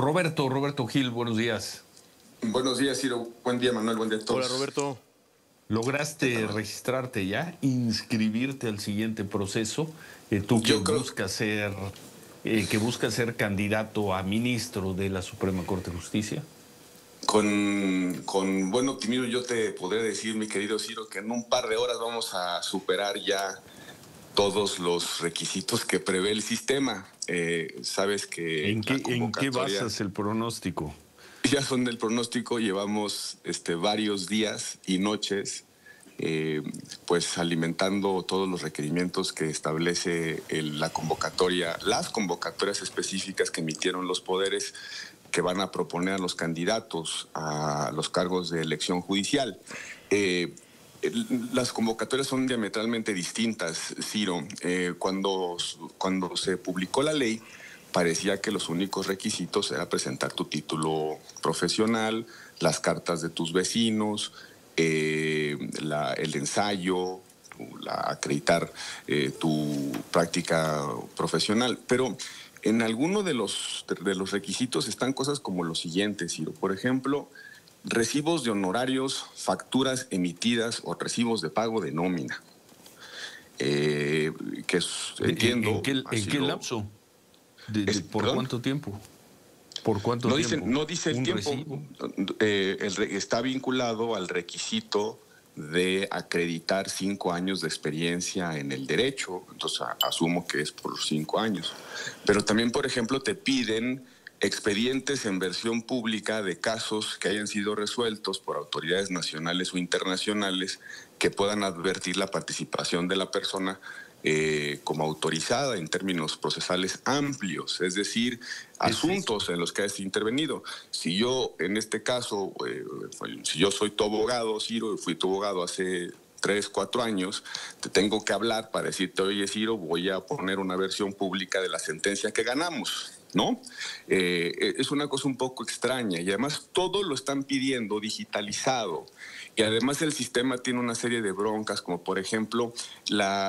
Roberto, Roberto Gil, buenos días. Buenos días, Ciro. Buen día, Manuel. Buen día a todos. Hola, Roberto. ¿Lograste registrarte ya? ¿Inscribirte al siguiente proceso? Eh, tú eh, que buscas ser que busca ser candidato a ministro de la Suprema Corte de Justicia? Con, con, buen optimismo yo te podré decir, mi querido Ciro, que en un par de horas vamos a superar ya todos los requisitos que prevé el sistema. Eh, sabes que. ¿En qué, ¿En basas el pronóstico? Ya son del pronóstico, llevamos este, varios días y noches. Eh, pues alimentando todos los requerimientos que establece la convocatoria, las convocatorias específicas que emitieron los poderes que van a proponer a los candidatos a los cargos de elección judicial. Eh, las convocatorias son diametralmente distintas, Ciro. Eh, cuando, cuando se publicó la ley, parecía que los únicos requisitos era presentar tu título profesional, las cartas de tus vecinos, eh, el ensayo, acreditar eh, tu práctica profesional. Pero en alguno de los, de los requisitos están cosas como los siguientes, Ciro. Por ejemplo, Recibos de honorarios, facturas emitidas o recibos de pago de nómina. Eh, que entiendo. ¿En, qué, lapso? ¿Por cuánto tiempo? ¿Por cuánto no no dice el tiempo. Eh, está vinculado al requisito de acreditar cinco años de experiencia en el derecho. Entonces, asumo que es por cinco años. Pero también, por ejemplo, te piden expedientes en versión pública de casos que hayan sido resueltos por autoridades nacionales o internacionales que puedan advertir la participación de la persona eh, como autorizada en términos procesales amplios, es decir, asuntos en los que has intervenido. Si yo, en este caso, eh, si yo soy tu abogado, Ciro, fui tu abogado hace tres, cuatro años, te tengo que hablar para decirte, oye Ciro, voy a poner una versión pública de la sentencia que ganamos. ¿no? Eh, eh, es una cosa un poco extraña y además todo lo están pidiendo digitalizado y además el sistema tiene una serie de broncas como por ejemplo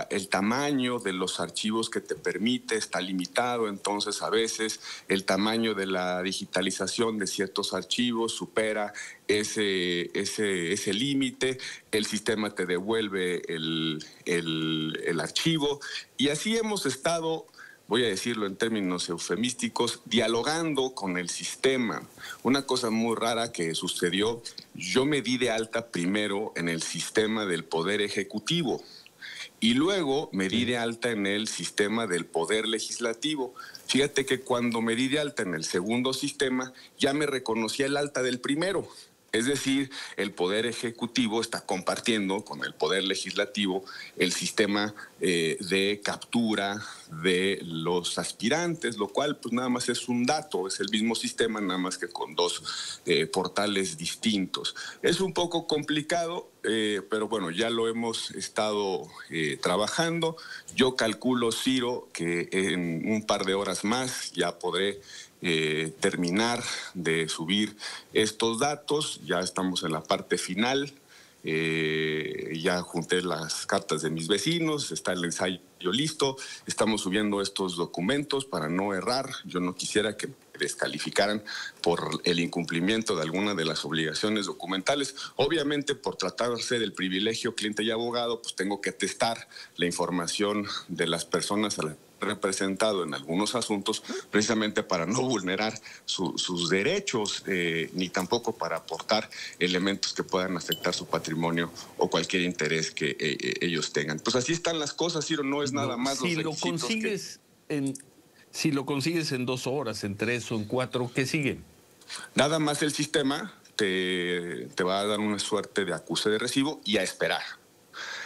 el tamaño de los archivos que te permite está limitado, entonces a veces el tamaño de la digitalización de ciertos archivos supera ese, ese, ese límite, el sistema te devuelve el, el archivo y así hemos estado voy a decirlo en términos eufemísticos, dialogando con el sistema. Una cosa muy rara que sucedió, yo me di de alta primero en el sistema del Poder Ejecutivo y luego me di de alta en el sistema del Poder Legislativo. Fíjate que cuando me di de alta en el segundo sistema, ya me reconocía el alta del primero. Es decir, el Poder Ejecutivo está compartiendo con el Poder Legislativo el sistema eh, de captura de los aspirantes, lo cual pues nada más es un dato, es el mismo sistema, nada más que con dos eh, portales distintos. Es un poco complicado, eh, pero bueno, ya lo hemos estado trabajando. Yo calculo, Ciro, que en un par de horas más ya podré eh, terminar de subir estos datos. Ya estamos en la parte final. Eh, ya junté las cartas de mis vecinos, está el ensayo listo, estamos subiendo estos documentos para no errar. Yo no quisiera que descalificaran por el incumplimiento de alguna de las obligaciones documentales. Obviamente, por tratarse del privilegio cliente y abogado, pues tengo que testar la información de las personas a la representado en algunos asuntos precisamente para no vulnerar sus derechos eh, ni tampoco para aportar elementos que puedan afectar su patrimonio o cualquier interés que eh, eh, ellos tengan. Pues así están las cosas, Ciro, no es nada más. Si lo consigues en, si lo consigues en dos horas, en tres o en cuatro, ¿qué sigue? Nada más el sistema te, te va a dar una suerte de acuse de recibo y a esperar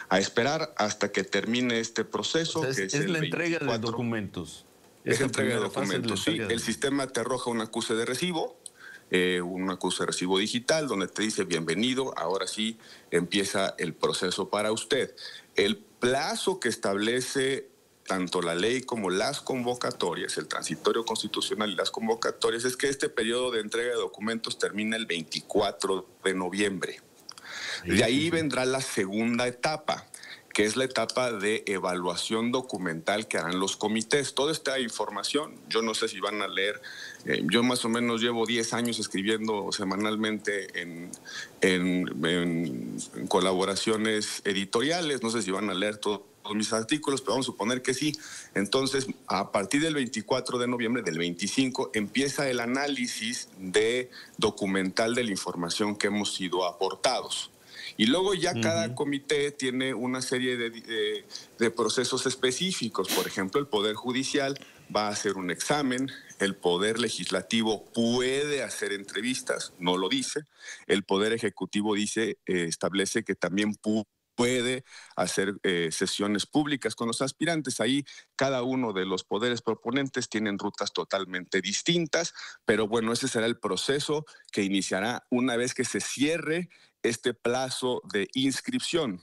a esperar hasta que termine este proceso. es, que es, la entrega de documentos. Es, la entrega de documentos, sí. El sistema te arroja un acuse de recibo, eh, un acuse de recibo digital, donde te dice bienvenido, ahora sí empieza el proceso para usted. El plazo que establece tanto la ley como las convocatorias, el transitorio constitucional y las convocatorias, es que este periodo de entrega de documentos termina el 24 de noviembre. De ahí vendrá la segunda etapa, que es la etapa de evaluación documental que harán los comités. Toda esta información, yo no sé si van a leer, eh, yo más o menos llevo 10 años escribiendo semanalmente en, colaboraciones editoriales, no sé si van a leer todos mis artículos, pero vamos a suponer que sí. Entonces, a partir del 24 de noviembre del 25 empieza el análisis de documental de la información que hemos sido aportados. Y luego ya cada comité tiene una serie de, procesos específicos. Por ejemplo, el Poder Judicial va a hacer un examen, el Poder Legislativo puede hacer entrevistas, no lo dice, el Poder Ejecutivo dice, eh, establece que también puede hacer eh, sesiones públicas con los aspirantes. Ahí cada uno de los poderes proponentes tienen rutas totalmente distintas, pero bueno, ese será el proceso que iniciará una vez que se cierre este plazo de inscripción.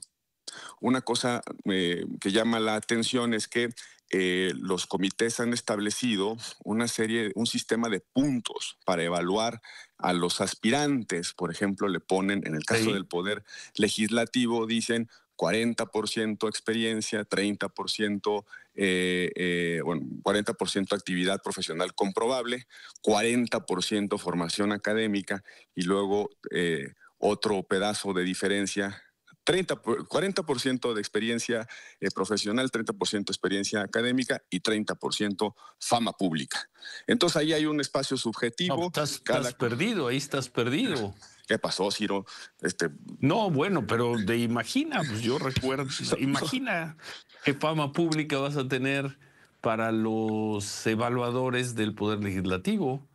Una cosa eh, que llama la atención es que eh, los comités han establecido una serie, un sistema de puntos para evaluar a los aspirantes. Por ejemplo, le ponen, en el caso del Poder Legislativo, dicen 40% experiencia, 30%, eh, bueno, 40% actividad profesional comprobable, 40% formación académica y luego eh, otro pedazo de diferencia 30, 40% de experiencia eh, profesional, 30% experiencia académica y 30% fama pública. Entonces ahí hay un espacio subjetivo. estás, perdido, ahí estás perdido. ¿Qué pasó, Ciro? Este... No, bueno, pero de imagina, pues yo recuerdo, imagina qué fama pública vas a tener para los evaluadores del Poder Legislativo.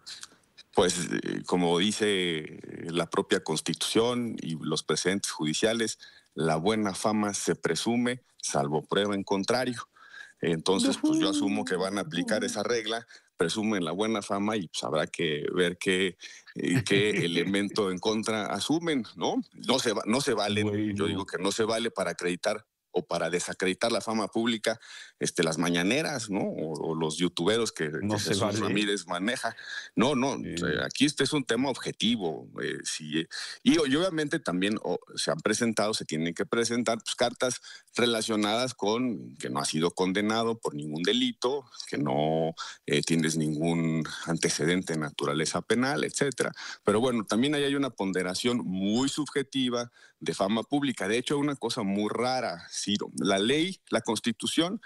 Pues eh, como dice eh, la propia constitución y los precedentes judiciales, la buena fama se presume, salvo prueba en contrario. Entonces, pues yo asumo que van a aplicar esa regla, presumen la buena fama y pues, habrá que ver qué, eh, qué elemento en contra asumen, ¿no? No se, no se vale, yo digo que no se vale para acreditar o para desacreditar la fama pública, este, las mañaneras, ¿no? O, los youtuberos que, no que Jesús Ramírez maneja. No, no, eh, aquí este es un tema objetivo. Eh, eh. y, obviamente también se han presentado, se tienen que presentar pues, cartas relacionadas con que no ha sido condenado por ningún delito, que no tienes ningún antecedente de naturaleza penal, etcétera. Pero bueno, también ahí hay una ponderación muy subjetiva de fama pública. De hecho, una cosa muy rara, Ciro, la ley, la constitución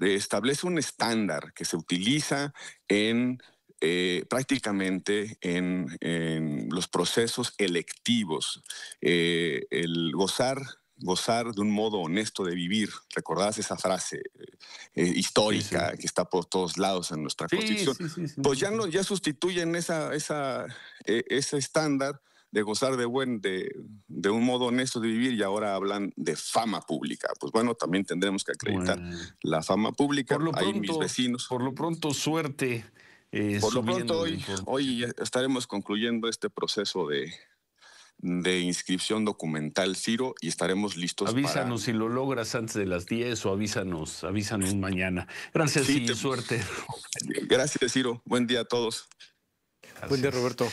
eh, establece un estándar que se utiliza en eh, prácticamente en, los procesos electivos. Eh, el gozar gozar de un modo honesto de vivir. ¿Recordás esa frase histórica que está por todos lados en nuestra Constitución? pues ya, no, ya sustituyen esa, ese estándar de gozar de buen, de, de, un modo honesto de vivir y ahora hablan de fama pública. Pues bueno, también tendremos que acreditar la fama pública. Por lo pronto, mis vecinos. Por lo pronto, suerte. Eh, por lo pronto, hoy, estaremos concluyendo este proceso de, inscripción documental, Ciro, y estaremos listos. Avísanos si lo logras antes de las 10 o avísanos, avísanos mañana. Gracias y suerte. Gracias, Ciro. Buen día a todos. Buen día, Roberto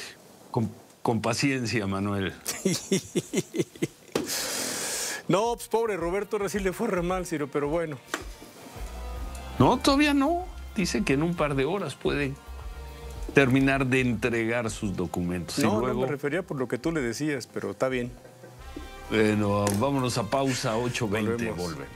con paciencia, Manuel. No, pues pobre Roberto ahora sí le fue re mal, pero bueno. No, todavía no. Dice que en un par de horas puede terminar de entregar sus documentos. No, me refería por lo que tú le decías, pero está bien. Bueno, vámonos a pausa 8.20. Volvemos.